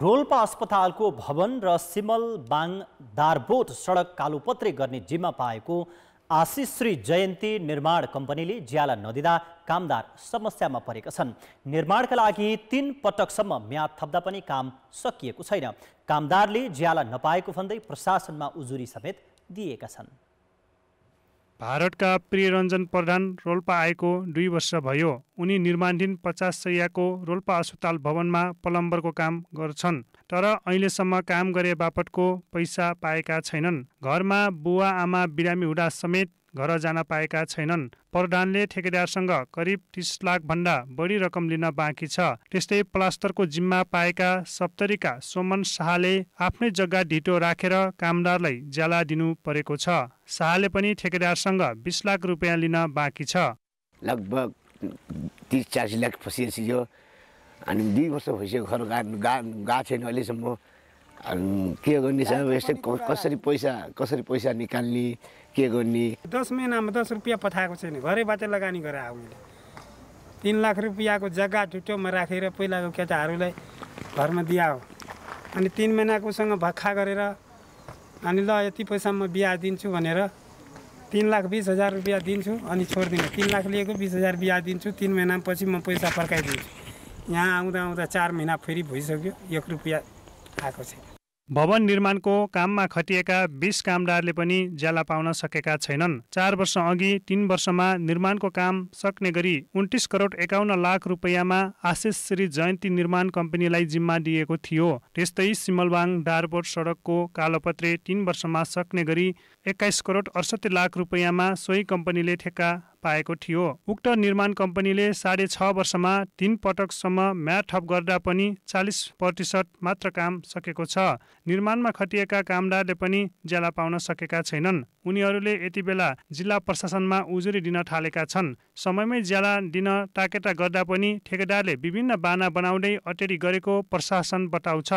रोल्पा अस्पतालको भवन र सिमल बाङ दारबोट सडक कालोपत्रे गर्ने जिम्मा पाएको आशिष श्री जयन्ती निर्माण कम्पनीले ज्याला नदिँदा कामदार समस्यामा परेका छन् निर्माणका लागि तिन पटकसम्म म्याद थप्दा पनि काम सकिएको छैन कामदारले ज्याला नपाएको भन्दै प्रशासनमा उजुरी समेत दिएका छन् भारतका प्रियरञ्जन प्रधान रोल्पा आएको दुई वर्ष भयो उनी निर्माणधीन पचास सयको रोल्पा अस्पताल भवनमा प्लम्बरको काम गर्छन् तर अहिलेसम्म काम गरे बापतको पैसा पाएका छैनन् घरमा बुवा आमा बिरामी हुँदा समेत घर जान पाएका छैनन् प्रधानले ठेकेदारसँग करिब तिस लाखभन्दा बढी रकम लिन बाँकी छ त्यस्तै प्लास्टरको जिम्मा पाएका सप्तरीका सोमन शाहले आफ्नै जग्गा ढिटो राखेर कामदारलाई ज्याला दिनु परेको छ शाहले पनि ठेकेदारसँग बिस लाख रुपियाँ लिन बाँकी छ लगभग तिस चालिस लाख फसिसक्यो अनि दुई वर्ष भइसक्यो घर गा गएको छैन अहिलेसम्म के गर्ने यस्तै कसरी पैसा कसरी पैसा निकाल्ने के गर्ने दस महिनामा दस रुपियाँ पठाएको छैन घरैबाट लगानी गरेँ हामीले तिन लाख रुपियाँको जग्गा ढुटोमा राखेर पहिलाको केटाहरूलाई घरमा दिया हो अनि तिन महिनाकोसँग भक्खा गरेर अनि ल यति पैसा म बिहा दिन्छु भनेर तिन लाख बिस हजार रुपियाँ दिन्छु अनि छोडिदिनु तिन लाख लिएको बिस हजार बिहा दिन्छु तिन महिनापछि म पैसा फर्काइदिन्छु यहाँ आउँदा आउँदा चार महिना फेरि भइसक्यो एक रुपियाँ आएको छैन भवन निर्माणको काममा खटिएका बिस कामदारले पनि ज्याला पाउन सकेका छैनन् चार वर्ष अघि तीन वर्षमा निर्माणको काम सक्ने गरी उन्तिस करोड एकाउन्न लाख रुपियाँमा आशिष श्री जयन्ती निर्माण कम्पनीलाई जिम्मा दिएको थियो त्यस्तै सिमलवाङ डारबोट सडकको कालोपत्रे तीन वर्षमा सक्ने गरी एक्काइस करोड अडसठी लाख रुपियाँमा सोही कम्पनीले ठेक्का पाएको थियो उक्त निर्माण कम्पनीले साढे छ वर्षमा तीन पटकसम्म म्याट थप गर्दा पनि चालिस प्रतिशत मात्र काम सकेको छ निर्माणमा खटिएका कामदारले पनि ज्याला पाउन सकेका छैनन् उनीहरूले यति बेला जिल्ला प्रशासनमा उजुरी दिन थालेका छन् समयमै ज्याला दिन ताकेटा गर्दा पनि ठेकेदारले विभिन्न बाना बनाउँदै अटेरी गरेको प्रशासन बताउँछ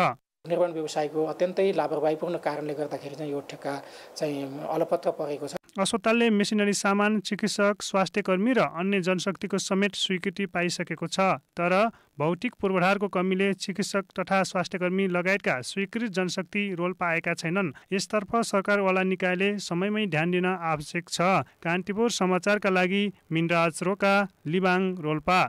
निर्माण व्यवसायको अत्यन्तै लापरवाहीपूर्ण कारणले गर्दाखेरि चाहिँ यो ठेक्का चाहिँ अलपत्र परेको छ अस्पतालले मेसिनरी सामान चिकित्सक स्वास्थ्यकर्मी र अन्य जनशक्तिको समेत स्वीकृति पाइसकेको छ तर भौतिक पूर्वाधारको कमीले चिकित्सक तथा स्वास्थ्यकर्मी लगायतका स्वीकृत जनशक्ति रोल पाएका छैनन् यसतर्फ सरकारवाला निकायले समयमै ध्यान दिन आवश्यक छ कान्तिपुर समाचारका लागि मिनराज रोका लिबाङ रोल्पा